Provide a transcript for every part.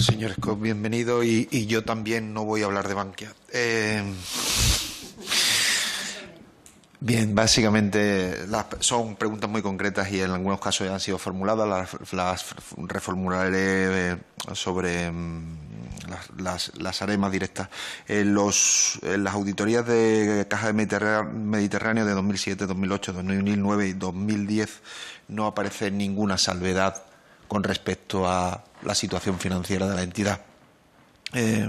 Señor Scott, bienvenido y, yo también no voy a hablar de Bankia. Eh, bien, básicamente las, son preguntas muy concretas y en algunos casos ya han sido formuladas, las, reformularé eh, sobre mm, las, las, directas. En, los, en las auditorías de Caja de Mediterráneo de 2007, 2008, 2009 y 2010 no aparece ninguna salvedad con respecto a la situación financiera de la entidad. Eh,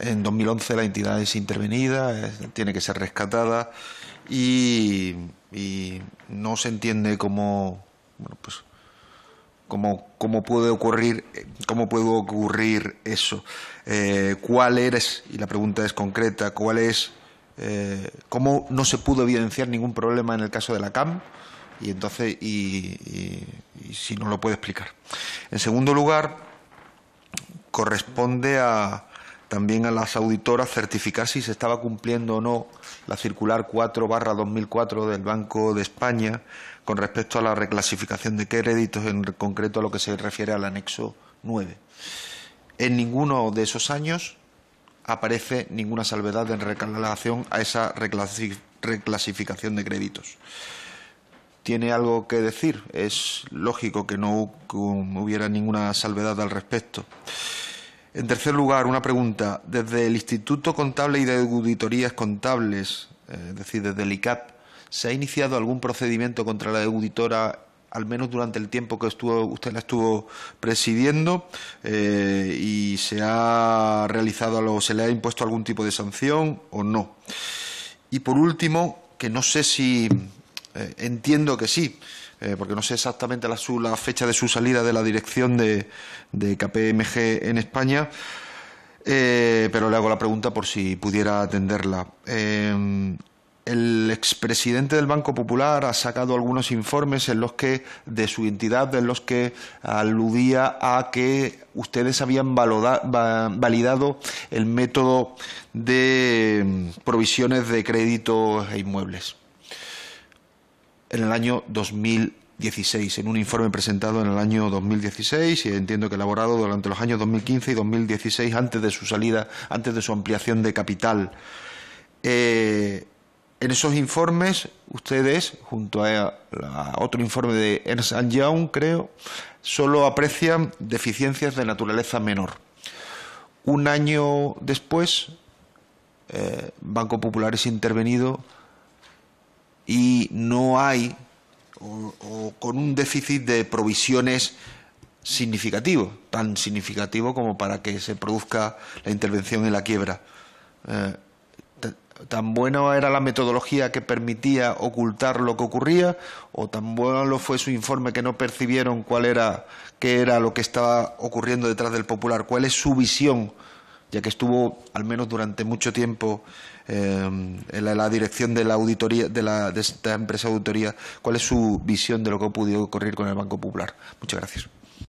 en 2011 la entidad es intervenida, tiene que ser rescatada y, no se entiende cómo, bueno, pues, cómo, cómo, puede ocurrir, cómo puede ocurrir eso. Eh, ¿Cuál eres? Y la pregunta es concreta. ¿Cuál es? Eh, ¿Cómo no se pudo evidenciar ningún problema en el caso de la CAM? y entonces y, si no lo puede explicar. En segundo lugar, corresponde también a las auditoras certificar si se estaba cumpliendo o no la circular 4 barra 2004 del Banco de España con respecto a la reclasificación de créditos, en concreto a lo que se refiere al anexo 9. En ninguno de esos años aparece ninguna salvedad en relación a esa reclasificación de créditos tiene algo que decir. Es lógico que no hubiera ninguna salvedad al respecto. En tercer lugar, una pregunta. Desde el Instituto Contable y de Auditorías Contables, eh, es decir, desde el ICAP, ¿se ha iniciado algún procedimiento contra la auditora al menos durante el tiempo que usted la estuvo presidiendo eh, y se ha realizado se le ha impuesto algún tipo de sanción o no. Y por último, que no sé si eh, entiendo que sí, eh, porque no sé exactamente la, fecha de su salida de la dirección de, KPMG en España, eh, pero le hago la pregunta por si pudiera atenderla. el expresidente del Banco Popular ha sacado algunos informes en los que de su entidad, en los que aludía a que ustedes habían validado el método de mm, provisiones de créditos e inmuebles en el año 2016, en un informe presentado en el año 2016 y entiendo que elaborado durante los años 2015 y 2016, antes de su salida, antes de su ampliación de capital. Eh, en esos informes, ustedes, junto a, otro informe de Ernst Young, creo, solo aprecian deficiencias de naturaleza menor. Un año después, eh, Banco Popular es intervenido y no hay o, con un déficit de provisiones significativo, tan significativo como para que se produzca la intervención en la quiebra. Eh, tan buena era la metodología que permitía ocultar lo que ocurría o tan bueno fue su informe que no percibieron cuál era qué era lo que estaba ocurriendo detrás del popular, cuál es su visión ya que estuvo al menos durante mucho tiempo eh, en, la, dirección de la auditoría de, de esta empresa de auditoría, cuál es su visión de lo que ha podido ocurrir con el Banco Popular. Muchas gracias.